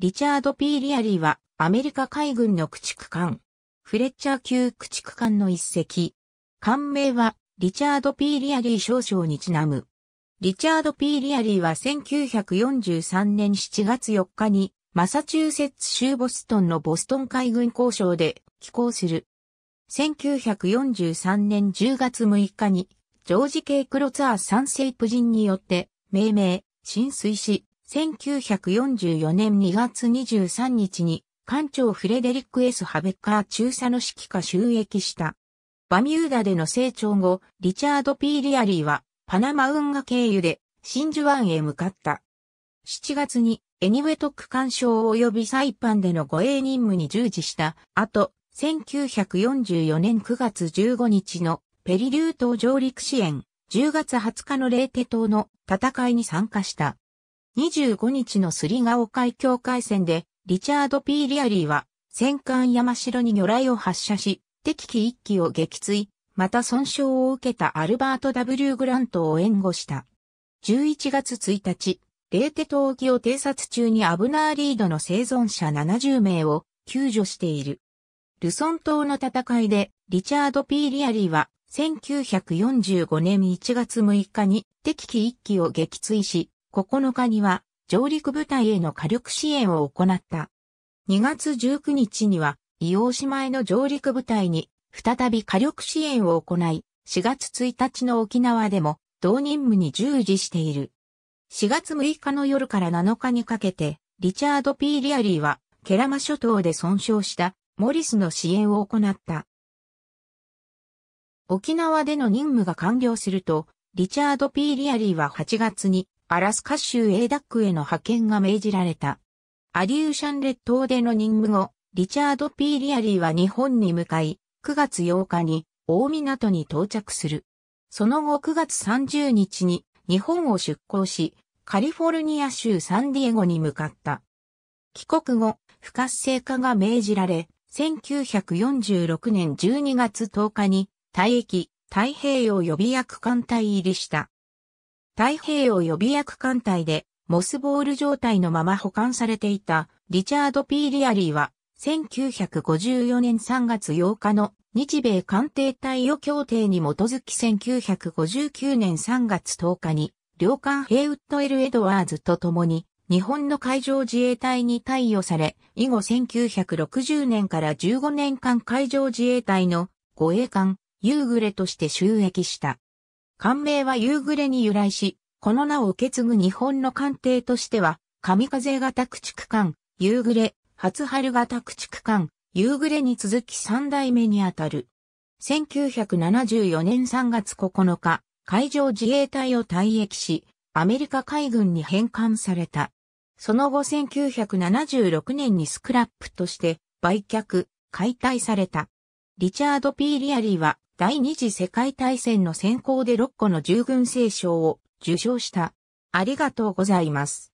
リチャード・ピー・リアリーは、アメリカ海軍の駆逐艦、フレッチャー級駆逐艦の一隻。艦名は、リチャード・ピー・リアリー少将にちなむ。リチャード・ピー・リアリーは1943年7月4日に、マサチューセッツ州ボストンのボストン海軍交渉で寄港する。1943年10月6日に、ジョージ・ケイ・クロツァー三世夫人によって、命名、浸水し、1944年2月23日に、艦長フレデリック S. ハベッカー中佐の指揮下収益した。バミューダでの成長後、リチャード・ P. リアリーは、パナマ運河経由で、真珠湾へ向かった。7月に、エニウェトック艦渉及びサイパンでの護衛任務に従事した後、1944年9月15日のペリリュー島上陸支援、10月20日のレーテ島の戦いに参加した。25日のスリガオ海峡海戦で、リチャード・ P・ リアリーは、戦艦山城に魚雷を発射し、敵機一機を撃墜、また損傷を受けたアルバート・ W・ グラントを援護した。11月1日、レーテ島沖を偵察中にアブナーリードの生存者70名を救助している。ルソン島の戦いで、リチャード・ P・ リアリーは、1945年1月6日に敵機一機を撃墜し、9日には上陸部隊への火力支援を行った。2月19日には、伊王島への上陸部隊に再び火力支援を行い、4月1日の沖縄でも同任務に従事している。4月6日の夜から7日にかけて、リチャード・ P・ リアリーは、ケラマ諸島で損傷したモリスの支援を行った。沖縄での任務が完了すると、リチャード・ P・ リアリーは8月にアラスカ州エイダックへの派遣が命じられた。アリューシャン列島での任務後、リチャード・ P・ リアリーは日本に向かい、9月8日に大港に到着する。その後9月30日に日本を出港し、カリフォルニア州サンディエゴに向かった。帰国後、不活性化が命じられ、1946年12月10日に、退役、太平洋予備役艦隊入りした。太平洋予備役艦隊でモスボール状態のまま保管されていたリチャード・ P・ リアリーは1954年3月8日の日米艦艇対応協定に基づき1959年3月10日に両艦ヘイウッド・エル・エドワーズと共に日本の海上自衛隊に貸与され、以後1960年から15年間海上自衛隊の護衛艦、夕暮れとして収益した。艦名は夕暮れに由来し、この名を受け継ぐ日本の艦艇としては、神風型駆逐艦、夕暮れ、初春型駆逐艦、夕暮れに続き三代目にあたる。1974年3月9日、海上自衛隊を退役し、アメリカ海軍に返還された。その後1976年にスクラップとして売却、解体された。リチャード・ P・ リアリーは第二次世界大戦の先行で6個の従軍聖章を受賞した。ありがとうございます。